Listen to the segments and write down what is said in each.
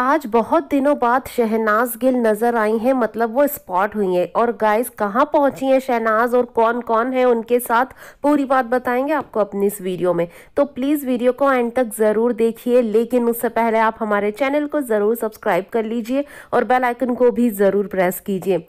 आज बहुत दिनों बाद शहनाज गिल नज़र आई हैं मतलब वो स्पॉट हुई हैं और गाइस कहाँ पहुँची हैं शहनाज और कौन कौन है उनके साथ पूरी बात बताएंगे आपको अपनी इस वीडियो में तो प्लीज़ वीडियो को एंड तक ज़रूर देखिए लेकिन उससे पहले आप हमारे चैनल को ज़रूर सब्सक्राइब कर लीजिए और बेल आइकन को भी ज़रूर प्रेस कीजिए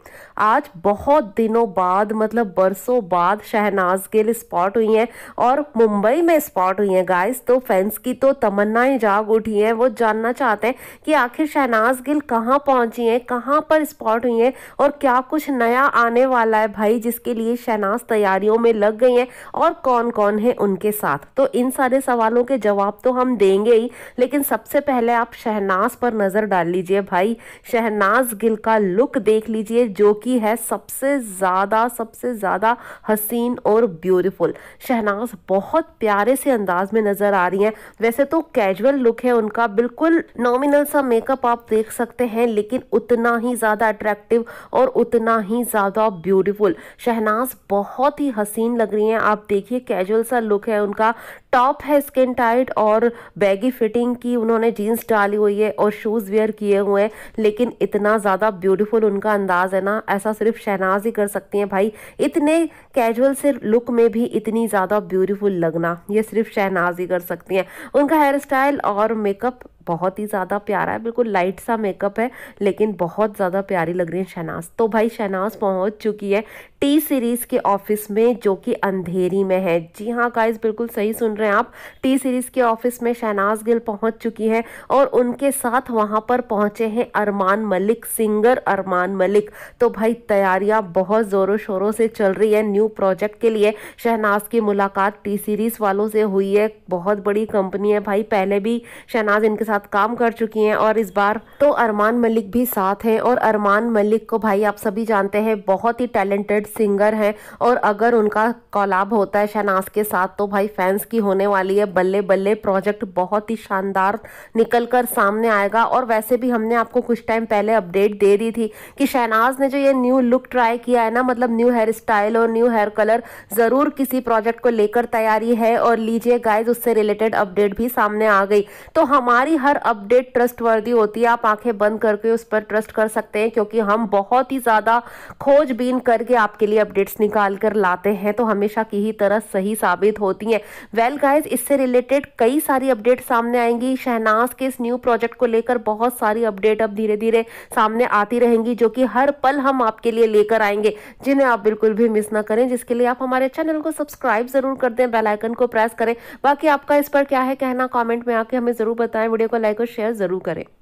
आज बहुत दिनों बाद मतलब बरसों बाद शहनाज गिल स्पॉट हुई हैं और मुंबई में स्पॉट हुई हैं गाइस तो फैंस की तो तमन्नाएं जाग उठी हैं वो जानना चाहते हैं कि आखिर शहनाज गिल कहाँ पहुंची हैं कहाँ पर स्पॉट हुई हैं और क्या कुछ नया आने वाला है भाई जिसके लिए शहनाज तैयारियों में लग गई हैं और कौन कौन है उनके साथ तो इन सारे सवालों के जवाब तो हम देंगे ही लेकिन सबसे पहले आप शहनाज पर नज़र डाल लीजिए भाई शहनाज गिल का लुक देख लीजिए जो कि है सबसे ज़्यादा सबसे ज़्यादा हसीन और ब्यूटिफुल शहनाज बहुत प्यारे से अंदाज में नज़र आ रही है वैसे तो कैजुअल लुक है उनका बिल्कुल नॉमिनल सा मेकअप आप देख सकते हैं लेकिन उतना ही ज़्यादा अट्रैक्टिव और उतना ही ज़्यादा ब्यूटीफुल शहनाज बहुत ही हसीन लग रही हैं आप देखिए कैजुअल सा लुक है उनका टॉप है स्किन टाइट और बैगी फिटिंग की उन्होंने जीन्स डाली हुई है और शूज़ वेयर किए हुए हैं लेकिन इतना ज़्यादा ब्यूटीफुल उनका अंदाज़ है ना ऐसा सिर्फ शहनाज ही कर सकती हैं भाई इतने कैजुअल से लुक में भी इतनी ज़्यादा ब्यूटीफुल लगना ये सिर्फ शहनाज ही कर सकती हैं उनका हेयर स्टाइल और मेकअप बहुत ही ज़्यादा प्यारा है बिल्कुल लाइट सा मेकअप है लेकिन बहुत ज़्यादा प्यारी लग रही है शहनाज तो भाई शहनाज पहुँच चुकी है टी सीरीज़ के ऑफिस में जो कि अंधेरी में है जी हाँ काइज़ बिल्कुल सही सुन रहे हैं आप टी सीरीज़ के ऑफिस में शहनाज गिल पहुंच चुकी है और उनके साथ वहाँ पर पहुँचे हैं अरमान मलिक सिंगर अरमान मलिक तो भाई तैयारियाँ बहुत ज़ोरों शोरों से चल रही है न्यू प्रोजेक्ट के लिए शहनाज की मुलाकात टी सीरीज़ वालों से हुई है बहुत बड़ी कंपनी है भाई पहले भी शहनाज इनके साथ साथ काम कर चुकी हैं और इस बार तो अरमान मलिक भी साथ हैं और अरमान मलिक को भाई आप सभी जानते हैं बहुत ही टैलेंटेड सिंगर हैं और अगर उनका कॉलाब होता है शहनाज के साथ तो भाई फैंस की होने वाली है बल्ले बल्ले प्रोजेक्ट बहुत ही शानदार निकल कर सामने आएगा और वैसे भी हमने आपको कुछ टाइम पहले अपडेट दे दी थी कि शहनाज ने जो ये न्यू लुक ट्राई किया है ना मतलब न्यू हेयर स्टाइल और न्यू हेयर कलर ज़रूर किसी प्रोजेक्ट को लेकर तैयारी है और लीजिए गाइज उससे रिलेटेड अपडेट भी सामने आ गई तो हमारी हर अपडेट ट्रस्टवर्दी होती है आप आंखें बंद करके उस पर ट्रस्ट कर सकते हैं क्योंकि हम बहुत ही ज़्यादा खोजबीन करके आपके लिए अपडेट्स निकाल कर लाते हैं तो हमेशा की ही तरह सही साबित होती हैं वेल गाइज इससे रिलेटेड कई सारी अपडेट सामने आएंगी शहनाज के इस न्यू प्रोजेक्ट को लेकर बहुत सारी अपडेट अब धीरे धीरे सामने आती रहेंगी जो कि हर पल हम आपके लिए लेकर आएंगे जिन्हें आप बिल्कुल भी मिस ना करें जिसके लिए आप हमारे चैनल को सब्सक्राइब जरूर कर दें बेलाइकन को प्रेस करें बाकी आपका इस पर क्या है कहना कॉमेंट में आके हमें जरूर बताएं वीडियो को लाइक और शेयर ज़रूर करें